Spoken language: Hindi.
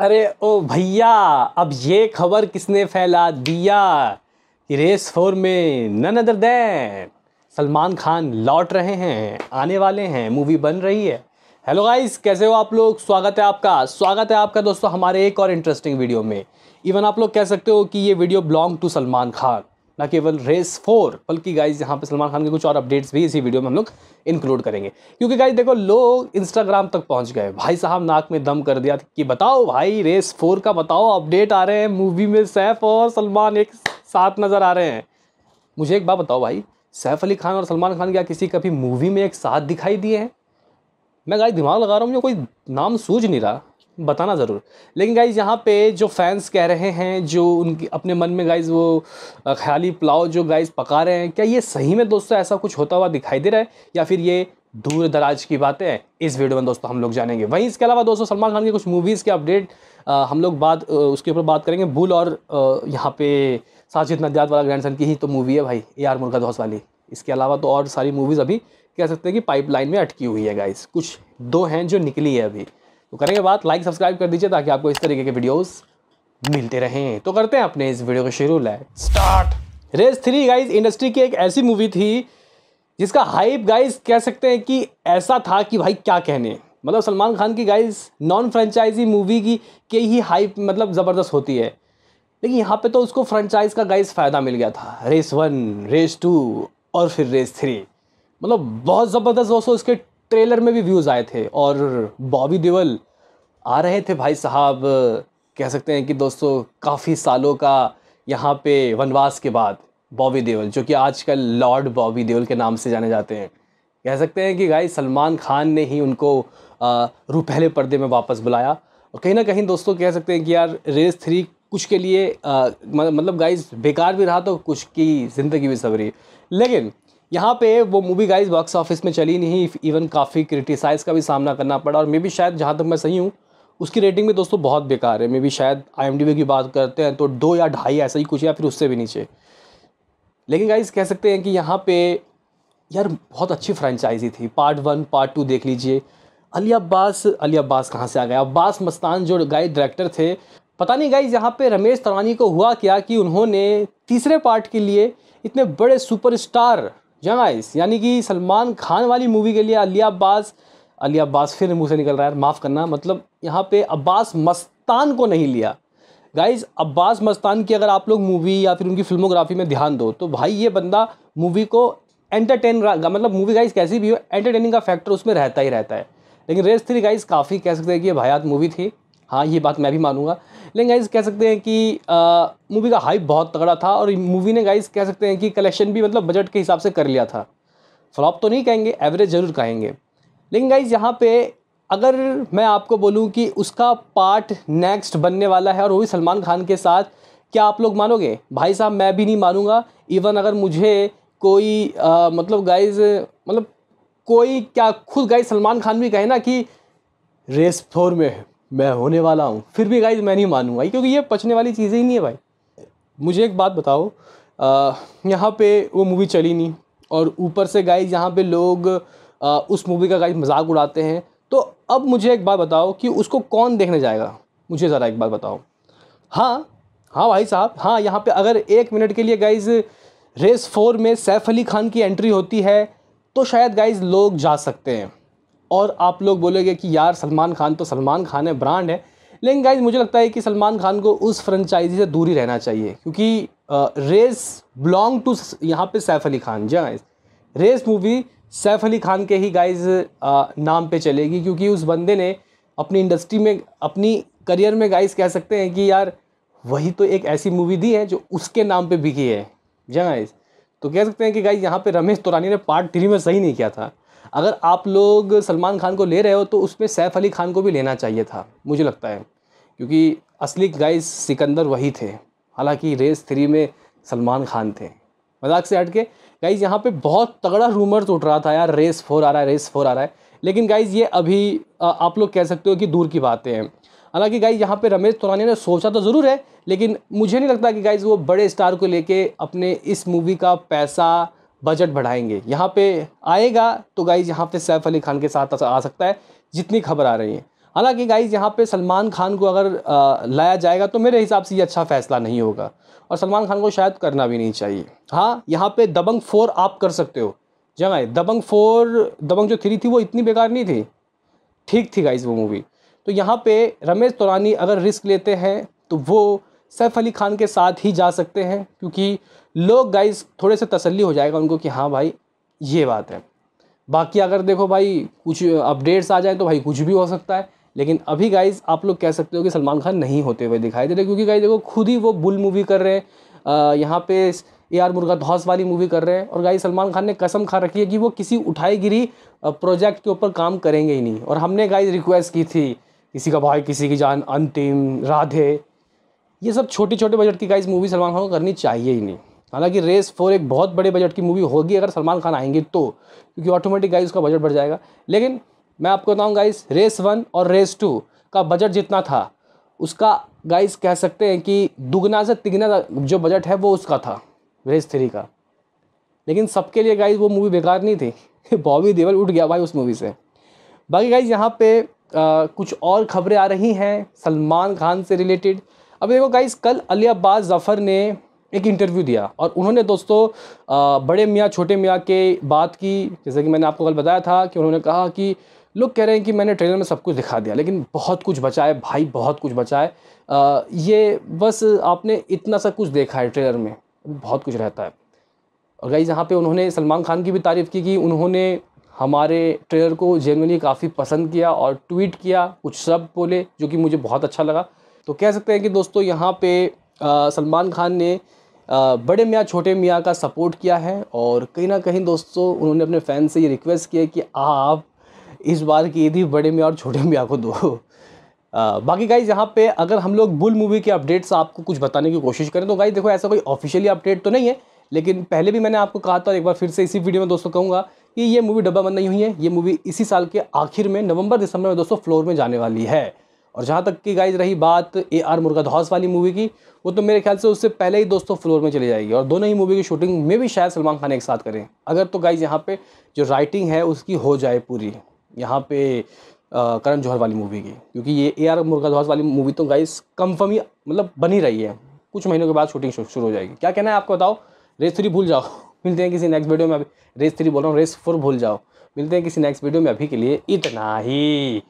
अरे ओ भैया अब ये खबर किसने फैला दिया कि रेस फोर में none other than Salman Khan लौट रहे हैं आने वाले हैं मूवी बन रही है हेलो गाइस कैसे हो आप लोग स्वागत है आपका स्वागत है आपका दोस्तों हमारे एक और इंटरेस्टिंग वीडियो में इवन आप लोग कह सकते हो कि ये video belong to Salman Khan ना केवल रेस फोर बल्कि गाइज यहाँ पे सलमान खान के कुछ और अपडेट्स भी इसी वीडियो में हम लोग इंक्लूड करेंगे क्योंकि गाइज देखो लोग इंस्टाग्राम तक पहुँच गए भाई साहब नाक में दम कर दिया कि बताओ भाई रेस फोर का बताओ अपडेट आ रहे हैं मूवी में सैफ और सलमान एक साथ नज़र आ रहे हैं मुझे एक बात बताओ भाई सैफ अली खान और सलमान खान क्या किसी कभी मूवी में एक साथ दिखाई दिए हैं मैं गाइज दिमाग लगा रहा हूँ मुझे कोई नाम सूझ नहीं रहा बताना ज़रूर लेकिन गाइज़ यहाँ पे जो फैंस कह रहे हैं जो उनके अपने मन में गाइज़ वो ख्याली पुलाव जो गाइज़ पका रहे हैं क्या ये सही में दोस्तों ऐसा कुछ होता हुआ दिखाई दे रहा है या फिर ये दूर दराज की बातें हैं इस वीडियो में दोस्तों हम लोग जानेंगे वहीं इसके अलावा दोस्तों सलमान खान की कुछ मूवीज़ के अपडेट हम लोग बात उसके ऊपर बात करेंगे भूल और यहाँ पे साजिद नजात वाला ग्रैंड सन की ही तो मूवी है भाई ए आर मुर्गा दोस्त वाली इसके अलावा तो और सारी मूवीज़ अभी कह सकते हैं कि पाइपलाइन में अटकी हुई है गाइस कुछ दो हैं जो निकली है अभी तो करेंगे बात लाइक सब्सक्राइब कर दीजिए ताकि आपको इस तरीके के वीडियोस मिलते रहें तो करते हैं अपने इस वीडियो को शुरू like start Race three guys industry की एक ऐसी मूवी थी जिसका हाइप गाइज कह सकते हैं कि ऐसा था कि भाई क्या कहने मतलब सलमान खान की गाइज नॉन फ्रेंचाइजी मूवी की के ही हाइप मतलब ज़बरदस्त होती है लेकिन यहाँ पे तो उसको फ्रेंचाइज का गाइज फ़ायदा मिल गया था रेस वन रेस टू और फिर रेस थ्री मतलब बहुत ज़बरदस्त दोस्तों इसके ट्रेलर में भी व्यूज़ आए थे और बॉबी देवल आ रहे थे भाई साहब कह सकते हैं कि दोस्तों काफ़ी सालों का यहाँ पे वनवास के बाद बॉबी देवल जो कि आजकल लॉर्ड बॉबी देवल के नाम से जाने जाते हैं कह सकते हैं कि भाई सलमान खान ने ही उनको रुपहले पर्दे में वापस बुलाया और कहीं ना कहीं दोस्तों कह सकते हैं कि यार रेस थ्री कुछ के लिए आ, मतलब गाइस बेकार भी रहा तो कुछ की ज़िंदगी भी सवरी लेकिन यहाँ पे वो मूवी गाइज बॉक्स ऑफिस में चली नहीं इवन काफ़ी क्रिटिसाइज़ का भी सामना करना पड़ा और मे भी शायद जहाँ तक मैं सही हूँ उसकी रेटिंग भी दोस्तों बहुत बेकार है मे भी शायद आई की बात करते हैं तो दो या ढाई ऐसा ही कुछ या फिर उससे भी नीचे लेकिन गाइज कह सकते हैं कि यहाँ पे यार बहुत अच्छी फ्रेंचाइजी थी पार्ट वन पार्ट टू देख लीजिए अली अब्बास अली अब्बास कहाँ से आ गया अब्बास मस्तान जो गाय डायरेक्टर थे पता नहीं गाइज यहाँ पे रमेश तरानी को हुआ क्या कि उन्होंने तीसरे पार्ट के लिए इतने बड़े सुपरस्टार जंगाइस यानी कि सलमान खान वाली मूवी के लिए अली अब्बास अली अब्बास फिर मुँह से निकल रहा है माफ़ करना मतलब यहाँ पे अब्बास मस्तान को नहीं लिया गाइज अब्बास मस्तान की अगर आप लोग मूवी या फिर उनकी फिल्मोग्राफी में ध्यान दो तो भाई ये बंदा मूवी को एंटरटेन मतलब मूवी गाइज कैसी भी हो एंटरटेनिंग का फैक्टर उसमें रहता ही रहता है लेकिन रेस थ्री गाइज काफ़ी कह सकते हैं कि भयात मूवी थी हाँ ये बात मैं भी मानूंगा लेकिन गाइज कह सकते हैं कि मूवी का हाइप बहुत तगड़ा था और मूवी ने गाइज कह सकते हैं कि कलेक्शन भी मतलब बजट के हिसाब से कर लिया था फ्लॉप तो नहीं कहेंगे एवरेज ज़रूर कहेंगे लेकिन गाइज यहाँ पे अगर मैं आपको बोलूँ कि उसका पार्ट नेक्स्ट बनने वाला है और वो भी सलमान खान के साथ क्या आप लोग मानोगे भाई साहब मैं भी नहीं मानूंगा इवन अगर मुझे कोई आ, मतलब गाइज मतलब कोई क्या खुद गाइज सलमान खान भी कहे ना कि रेस फोर में है मैं होने वाला हूँ फिर भी गाइज मैं नहीं मानूंगा क्योंकि ये पचने वाली चीज़ें ही नहीं है भाई मुझे एक बात बताओ यहाँ पे वो मूवी चली नहीं और ऊपर से गाइज यहाँ पे लोग आ, उस मूवी का गाइज मजाक उड़ाते हैं तो अब मुझे एक बात बताओ कि उसको कौन देखने जाएगा मुझे ज़रा एक बात बताओ हाँ हाँ भाई साहब हाँ यहाँ पे अगर एक मिनट के लिए गाइज रेस फोर में सैफ अली खान की एंट्री होती है तो शायद गाइज लोग जा सकते हैं और आप लोग बोलेंगे कि यार सलमान खान तो सलमान खान है ब्रांड है लेकिन गाइज मुझे लगता है कि सलमान खान को उस फ्रेंचाइजी से दूर ही रहना चाहिए क्योंकि रेस बिलोंग टू यहाँ पे Saif Ali Khan ji guys Race movie Saif Ali Khan के ही गाइज नाम पे चलेगी क्योंकि उस बंदे ने अपनी इंडस्ट्री में अपनी करियर में गाइज कह सकते हैं कि यार वही तो एक ऐसी मूवी दी है जो उसके नाम पे बिकी है जी गाइज हाँ तो कह सकते हैं कि गाइज यहाँ पे रमेश तोरानी ने पार्ट थ्री में सही नहीं किया था अगर आप लोग सलमान खान को ले रहे हो तो उसमें सैफ़ अली खान को भी लेना चाहिए था मुझे लगता है क्योंकि असली गाइस सिकंदर वही थे हालांकि रेस थ्री में सलमान खान थे मजाक से हट के गाइज़ यहाँ पे बहुत तगड़ा रूमर्स उठ रहा था यार रेस फोर आ रहा है रेस फोर आ रहा है लेकिन गाइज़ ये अभी आप लोग कह सकते हो कि दूर की बातें हैं हालांकि गाइज यहाँ पे रमेश तुरानी ने सोचा तो ज़रूर है लेकिन मुझे नहीं लगता कि गाइज वो बड़े स्टार को लेके अपने इस मूवी का पैसा बजट बढ़ाएंगे यहाँ पे आएगा तो गाइज यहाँ पे सैफ अली खान के साथ आ सकता है जितनी खबर आ रही है हालांकि गाइज यहाँ पे सलमान खान को अगर आ, लाया जाएगा तो मेरे हिसाब से ये अच्छा फैसला नहीं होगा और सलमान खान को शायद करना भी नहीं चाहिए हाँ यहाँ पे दबंग फोर आप कर सकते हो जगह दबंग फोर दबंग जो थ्री थी वो इतनी बेकार नहीं थी ठीक थी गाइज वो मूवी तो यहाँ पे रमेश तोरानी अगर रिस्क लेते हैं तो वो सैफ अली खान के साथ ही जा सकते हैं क्योंकि लोग गाइस थोड़े से तसल्ली हो जाएगा उनको कि हाँ भाई ये बात है बाकी अगर देखो भाई कुछ अपडेट्स आ जाए तो भाई कुछ भी हो सकता है लेकिन अभी गाइज आप लोग कह सकते हो कि सलमान खान नहीं होते हुए दिखाई दे रहे क्योंकि गाइज देखो खुद ही वो बुल मूवी कर रहे हैं यहाँ पे ए आर मुर्गा धौस वाली मूवी कर रहे हैं और गाइज सलमान खान ने कसम खा रखी है कि वो किसी उठाई गिरी प्रोजेक्ट के ऊपर काम करेंगे ही नहीं और हमने गाइज रिक्वेस्ट की थी किसी का भाई किसी की जान अंतिम राधे ये सब छोटे छोटे बजट की गाइज मूवी सलमान खान को करनी चाहिए ही नहीं हालांकि रेस फोर एक बहुत बड़े बजट की मूवी होगी अगर सलमान खान आएंगे तो क्योंकि ऑटोमेटिक गाइज उसका बजट बढ़ जाएगा लेकिन मैं आपको बताऊँ गाइज रेस वन और रेस टू का बजट जितना था उसका गाइज कह सकते हैं कि दुगना से तिगना जो बजट है वो उसका था रेस थ्री का लेकिन सबके लिए गाइज वो मूवी बेकार नहीं थी बॉबी देवल उठ गया भाई उस मूवी से बाकी गाइज यहाँ पे आ, कुछ और खबरें आ रही हैं सलमान खान से रिलेटेड अब देखो गाइज कल अली अब्बास ज़फ़र ने एक इंटरव्यू दिया और उन्होंने दोस्तों बड़े मियाँ छोटे मियाँ के बात की जैसे कि मैंने आपको कल बताया था कि उन्होंने कहा कि लोग कह रहे हैं कि मैंने ट्रेलर में सब कुछ दिखा दिया लेकिन बहुत कुछ बचा है भाई बहुत कुछ बचा है ये बस आपने इतना सा कुछ देखा है ट्रेलर में बहुत कुछ रहता है और गाइज यहाँ पे उन्होंने सलमान खान की भी तारीफ़ की कि उन्होंने हमारे ट्रेलर को जेनवनली काफ़ी पसंद किया और ट्वीट किया कुछ सब बोले जो कि मुझे बहुत अच्छा लगा तो कह सकते हैं कि दोस्तों यहाँ पे सलमान खान ने आ, बड़े मियाँ छोटे मियाँ का सपोर्ट किया है और कहीं ना कहीं दोस्तों उन्होंने अपने फ़ैन से ये रिक्वेस्ट किया कि आप इस बार की ईद ही बड़े मियाँ और छोटे मियाँ को दो आ, बाकी गाइज यहाँ पे अगर हम लोग बुल मूवी के अपडेट्स आपको कुछ बताने की कोशिश करें तो गाइज देखो ऐसा कोई ऑफिशियली अपडेट तो नहीं है लेकिन पहले भी मैंने आपको कहा था और एक बार फिर से इसी वीडियो में दोस्तों कहूँगा कि ये मूवी डब्बा बंद नहीं हुई है ये मूवी इसी साल के आखिर में नवंबर दिसंबर में दोस्तों फ्लोर में जाने वाली है और जहाँ तक की गाइज रही बात ए आर मुर्गाधौस वाली मूवी की वो तो मेरे ख्याल से उससे पहले ही दोस्तों फ्लोर में चली जाएगी और दोनों ही मूवी की शूटिंग में भी शायद सलमान खान एक साथ करें अगर तो गाइज यहाँ पे जो राइटिंग है उसकी हो जाए पूरी यहाँ पे करण जौहर वाली मूवी की क्योंकि ये ए आर मुर्गाधौस वाली मूवी तो गाइज कन्फर्म ही मतलब बनी रही है कुछ महीनों के बाद शूटिंग शुरू हो जाएगी क्या कहना है आपको बताओ रेस थ्री भूल जाओ मिलते हैं किसी नेक्स्ट वीडियो में अभी रेस थ्री बोल रहा हूँ रेस फोर भूल जाओ मिलते हैं किसी नेक्स्ट वीडियो में अभी के लिए इतना ही